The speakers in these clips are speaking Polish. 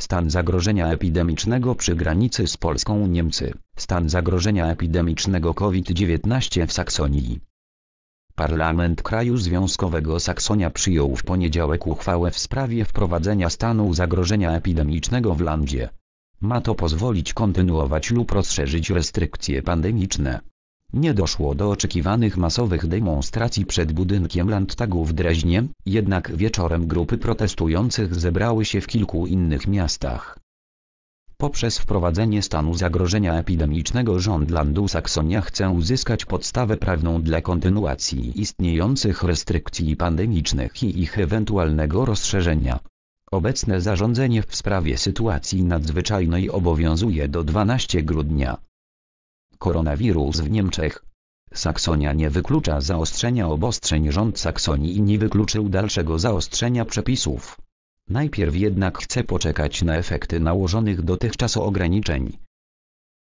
Stan zagrożenia epidemicznego przy granicy z Polską Niemcy. Stan zagrożenia epidemicznego COVID-19 w Saksonii. Parlament kraju związkowego Saksonia przyjął w poniedziałek uchwałę w sprawie wprowadzenia stanu zagrożenia epidemicznego w landzie. Ma to pozwolić kontynuować lub rozszerzyć restrykcje pandemiczne. Nie doszło do oczekiwanych masowych demonstracji przed budynkiem Landtagu w Dreźnie, jednak wieczorem grupy protestujących zebrały się w kilku innych miastach. Poprzez wprowadzenie stanu zagrożenia epidemicznego rząd Landu Saksonia chce uzyskać podstawę prawną dla kontynuacji istniejących restrykcji pandemicznych i ich ewentualnego rozszerzenia. Obecne zarządzenie w sprawie sytuacji nadzwyczajnej obowiązuje do 12 grudnia. Koronawirus w Niemczech. Saksonia nie wyklucza zaostrzenia obostrzeń rząd Saksonii nie wykluczył dalszego zaostrzenia przepisów. Najpierw jednak chce poczekać na efekty nałożonych dotychczas ograniczeń.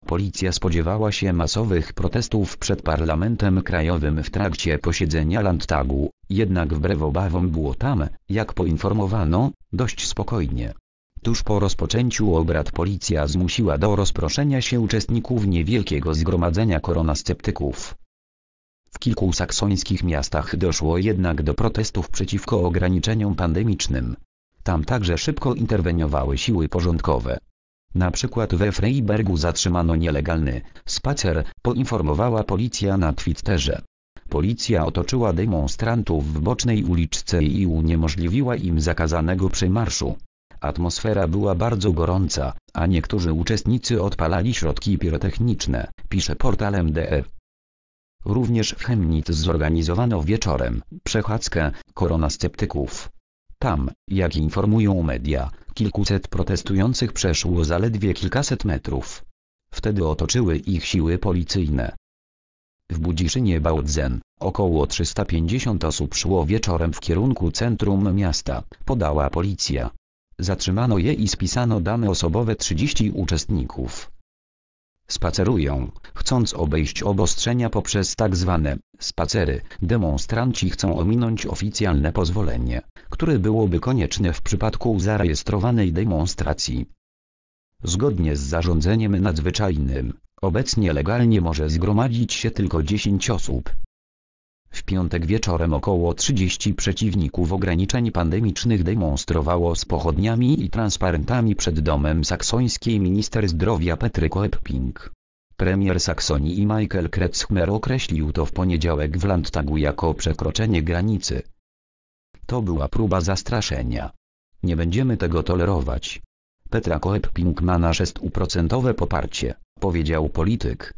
Policja spodziewała się masowych protestów przed Parlamentem Krajowym w trakcie posiedzenia Landtagu, jednak wbrew obawom było tam, jak poinformowano, dość spokojnie. Tuż po rozpoczęciu obrad policja zmusiła do rozproszenia się uczestników niewielkiego zgromadzenia korona sceptyków. W kilku saksońskich miastach doszło jednak do protestów przeciwko ograniczeniom pandemicznym. Tam także szybko interweniowały siły porządkowe. Na przykład we Freibergu zatrzymano nielegalny spacer, poinformowała policja na Twitterze. Policja otoczyła demonstrantów w bocznej uliczce i uniemożliwiła im zakazanego przemarszu. Atmosfera była bardzo gorąca, a niektórzy uczestnicy odpalali środki pirotechniczne, pisze portal MDR. E. Również w Chemnitz zorganizowano wieczorem przechadzkę Korona Sceptyków. Tam, jak informują media, kilkuset protestujących przeszło zaledwie kilkaset metrów. Wtedy otoczyły ich siły policyjne. W Budziszynie Bałdzen, około 350 osób szło wieczorem w kierunku centrum miasta, podała policja. Zatrzymano je i spisano dane osobowe 30 uczestników. Spacerują, chcąc obejść obostrzenia poprzez tak zwane spacery. Demonstranci chcą ominąć oficjalne pozwolenie, które byłoby konieczne w przypadku zarejestrowanej demonstracji. Zgodnie z zarządzeniem nadzwyczajnym, obecnie legalnie może zgromadzić się tylko 10 osób, w piątek wieczorem około 30 przeciwników ograniczeń pandemicznych demonstrowało z pochodniami i transparentami przed domem saksońskiej minister zdrowia Petry Koepping. Premier Saksonii Michael Kretschmer określił to w poniedziałek w Landtagu jako przekroczenie granicy. To była próba zastraszenia. Nie będziemy tego tolerować. Petra Koepping ma nasze stuprocentowe poparcie, powiedział polityk.